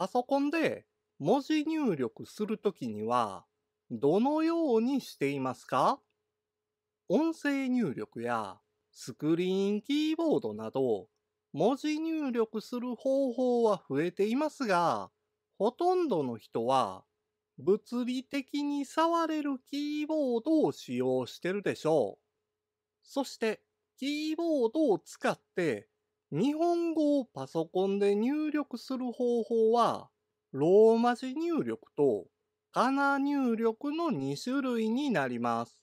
パソコンで文字入力するときにはどのようにしていますか音声入力やスクリーンキーボードなど文字入力する方法は増えていますが、ほとんどの人は物理的に触れるキーボードを使用してるでしょう。そしてキーボードを使って日本語をパソコンで入力する方法は、ローマ字入力とカナ入力の2種類になります。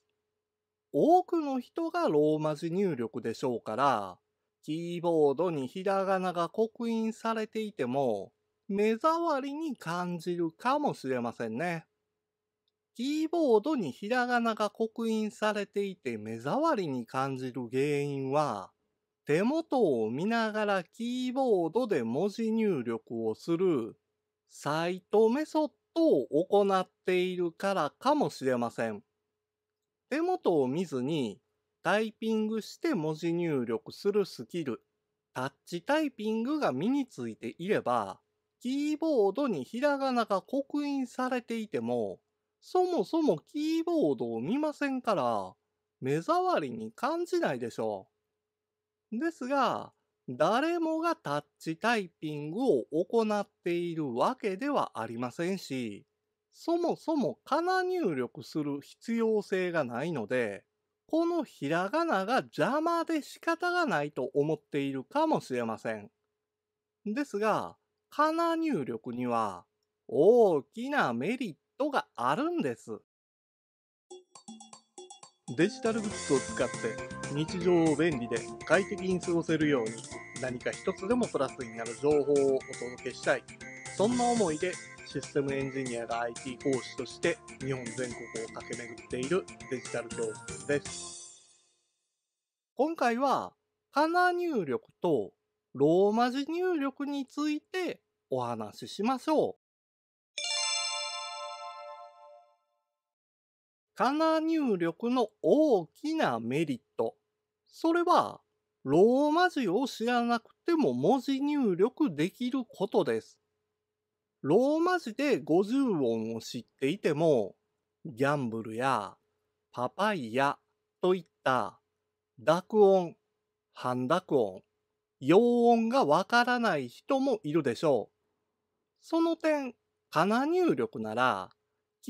多くの人がローマ字入力でしょうから、キーボードにひらがなが刻印されていても、目障りに感じるかもしれませんね。キーボードにひらがなが刻印されていて目障りに感じる原因は、手元を見ながらキーボードで文字入力をするサイトメソッドを行っているからかもしれません。手元を見ずにタイピングして文字入力するスキル、タッチタイピングが身についていれば、キーボードにひらがなが刻印されていても、そもそもキーボードを見ませんから、目障りに感じないでしょう。ですが、誰もがタッチタイピングを行っているわけではありませんし、そもそもかな入力する必要性がないので、このひらがなが邪魔で仕方がないと思っているかもしれません。ですが、かな入力には大きなメリットがあるんです。デジタルグッズを使って日常を便利で快適に過ごせるように何か一つでもプラスになる情報をお届けしたいそんな思いでシステムエンジニアが IT 講師として日本全国を駆け巡っているデジタル教室です今回はカナ入力とローマ字入力についてお話ししましょうかな入力の大きなメリット。それは、ローマ字を知らなくても文字入力できることです。ローマ字で50音を知っていても、ギャンブルやパパイヤといった濁音、半濁音、洋音がわからない人もいるでしょう。その点、かな入力なら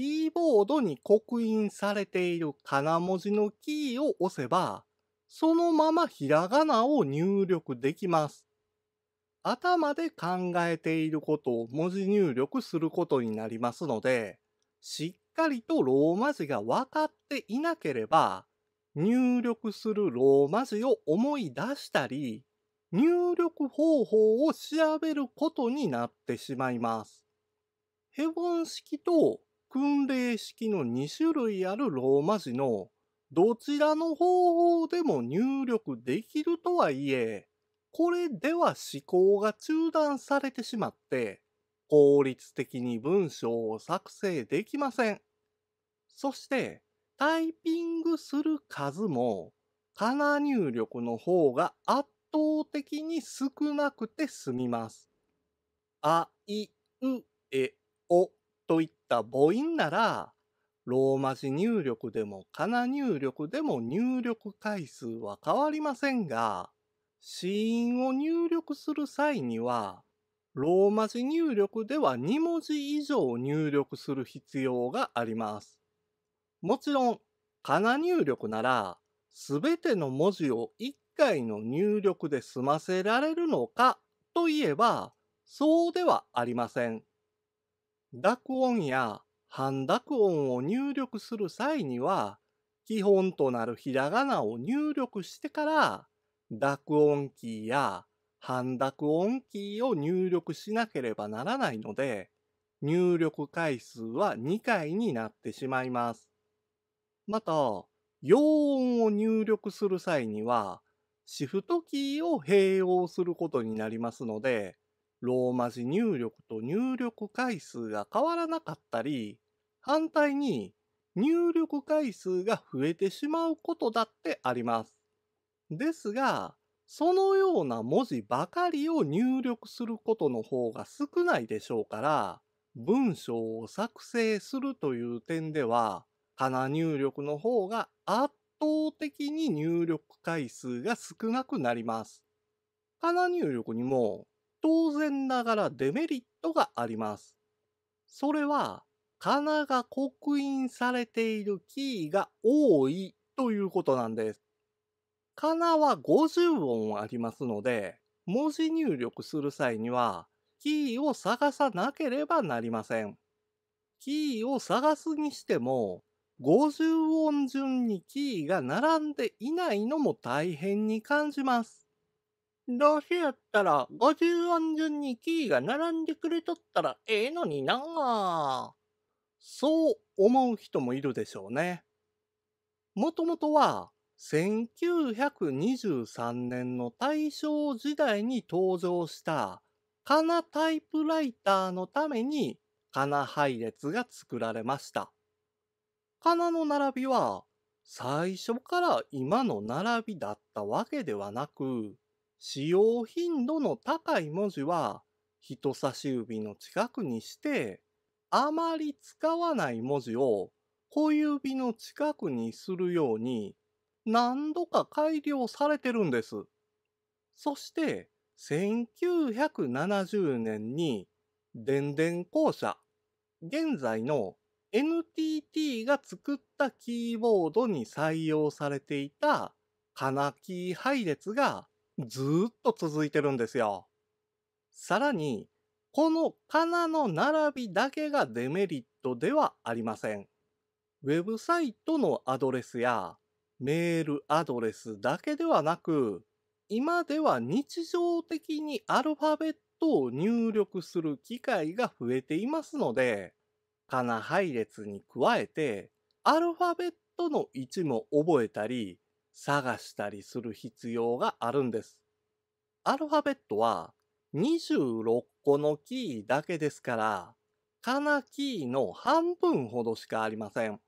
キーボードに刻印されている金文字のキーを押せば、そのままひらがなを入力できます。頭で考えていることを文字入力することになりますので、しっかりとローマ字が分かっていなければ、入力するローマ字を思い出したり、入力方法を調べることになってしまいます。ヘボン式と訓令式の2種類あるローマ字のどちらの方法でも入力できるとはいえ、これでは思考が中断されてしまって、効率的に文章を作成できません。そして、タイピングする数も、かな入力の方が圧倒的に少なくて済みます。あ、い、う、え、おといった母音なら、ローマ字入力でもカナ入力でも入力回数は変わりませんが、子音を入力する際には、ローマ字入力では2文字以上入力する必要があります。もちろん、カナ入力なら、すべての文字を1回の入力で済ませられるのかといえば、そうではありません。濁音や半濁音を入力する際には、基本となるひらがなを入力してから、濁音キーや半濁音キーを入力しなければならないので、入力回数は2回になってしまいます。また、陽音を入力する際には、シフトキーを併用することになりますので、ローマ字入力と入力回数が変わらなかったり、反対に入力回数が増えてしまうことだってあります。ですが、そのような文字ばかりを入力することの方が少ないでしょうから、文章を作成するという点では、かな入力の方が圧倒的に入力回数が少なくなります。かな入力にも当然ながらデメリットがあります。それは、かなが刻印されているキーが多いということなんです。かなは50音ありますので、文字入力する際には、キーを探さなければなりません。キーを探すにしても、50音順にキーが並んでいないのも大変に感じます。どうせやったら、50音順にキーが並んでくれとったらええのになそう思う人もいるでしょうね。もともとは、1923年の大正時代に登場したカナタイプライターのためにカナ配列が作られました。カナの並びは最初から今の並びだったわけではなく、使用頻度の高い文字は人差し指の近くにして、あまり使わない文字を小指の近くにするように何度か改良されてるんです。そして1970年に電電公社、現在の NTT が作ったキーボードに採用されていたカナキー配列がずーっと続いてるんですよ。さらに、このかなの並びだけがデメリットではありません。ウェブサイトのアドレスやメールアドレスだけではなく、今では日常的にアルファベットを入力する機会が増えていますので、かな配列に加えて、アルファベットの位置も覚えたり、探したりする必要があるんです。アルファベットは26個のキーだけですから、かなキーの半分ほどしかありません。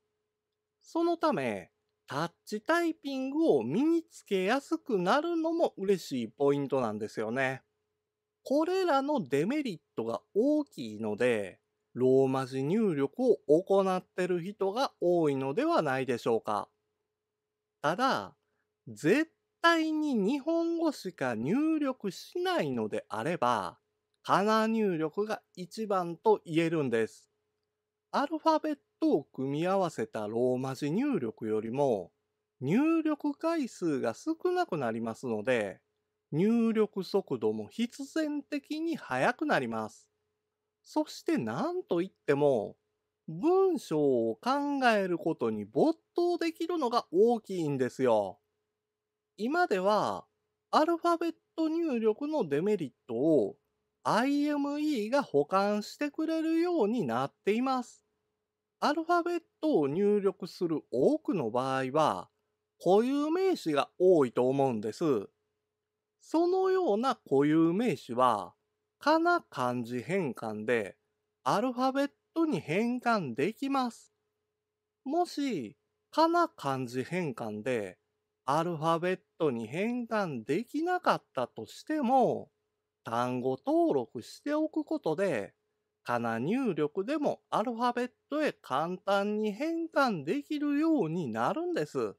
そのため、タッチタイピングを身につけやすくなるのも嬉しいポイントなんですよね。これらのデメリットが大きいので、ローマ字入力を行ってる人が多いのではないでしょうか。ただ、絶対に日本語しか入力しないのであれば、カナ入力が一番と言えるんです。アルファベットを組み合わせたローマ字入力よりも、入力回数が少なくなりますので、入力速度も必然的に速くなります。そして何といっても、文章を考えることに没頭できるのが大きいんですよ。今では、アルファベット入力のデメリットを IME が保管してくれるようになっています。アルファベットを入力する多くの場合は、固有名詞が多いと思うんです。そのような固有名詞は、かな漢字変換でアルファベットに変換できます。もし、かな漢字変換でアルファベットに変換できなかったとしても、単語登録しておくことで、かな入力でもアルファベットへ簡単に変換できるようになるんです。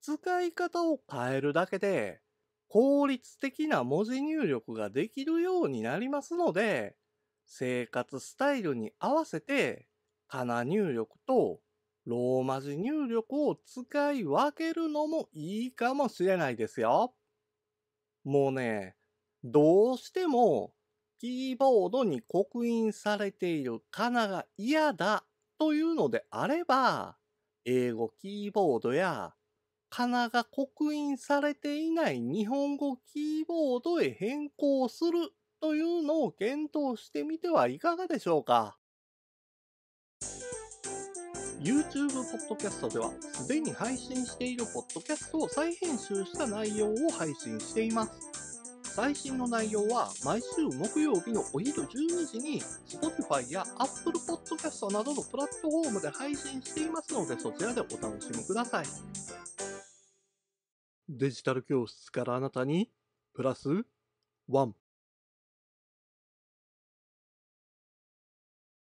使い方を変えるだけで、効率的な文字入力ができるようになりますので、生活スタイルに合わせて、かな入力とローマ字入力を使い分けるのもいいかもしれないですよ。もうね、どうしてもキーボードに刻印されているかなが嫌だというのであれば、英語キーボードやかなが刻印されていない日本語キーボードへ変更するというのを検討してみてはいかがでしょうか。YouTube ポッドキャストでは、すでに配信しているポッドキャストを再編集した内容を配信しています。最新の内容は毎週木曜日のお昼12時に Spotify や Apple Podcast などのプラットフォームで配信していますのでそちらでお楽しみください。デジタル教室からあなたにプラスワン。